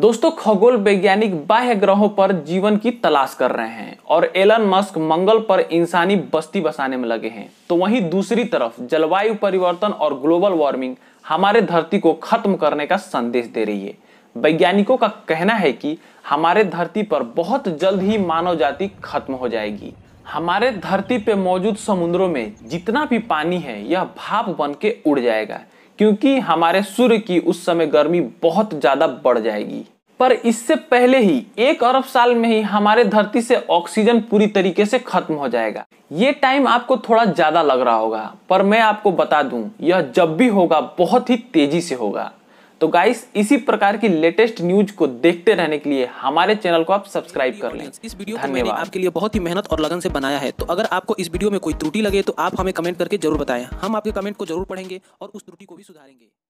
दोस्तों खगोल वैज्ञानिक बाह्य ग्रहों पर जीवन की तलाश कर रहे हैं और एलन मस्क मंगल पर इंसानी बस्ती बसाने में लगे हैं तो वहीं दूसरी तरफ जलवायु परिवर्तन और ग्लोबल वार्मिंग हमारे धरती को खत्म करने का संदेश दे रही है वैज्ञानिकों का कहना है कि हमारे धरती पर बहुत जल्द ही मानव जाति खत्म हो जाएगी हमारे धरती पे मौजूद समुद्रों में जितना भी पानी है यह भाप बन के उड़ जाएगा क्योंकि हमारे सूर्य की उस समय गर्मी बहुत ज़्यादा बढ़ जाएगी पर इससे पहले ही एक अरब साल में ही हमारे धरती से ऑक्सीजन पूरी तरीके से खत्म हो जाएगा ये टाइम आपको थोड़ा ज़्यादा लग रहा होगा पर मैं आपको बता दूं यह जब भी होगा बहुत ही तेजी से होगा तो गाइस इसी प्रकार की लेटेस्ट न्यूज को देखते रहने के लिए हमारे चैनल को आप सब्सक्राइब कर लें इस वीडियो को मैंने आपके लिए बहुत ही मेहनत और लगन से बनाया है तो अगर आपको इस वीडियो में कोई त्रुटि लगे तो आप हमें कमेंट करके जरूर बताएं हम आपके कमेंट को जरूर पढ़ेंगे और उस त्रुटि को भी सुधारेंगे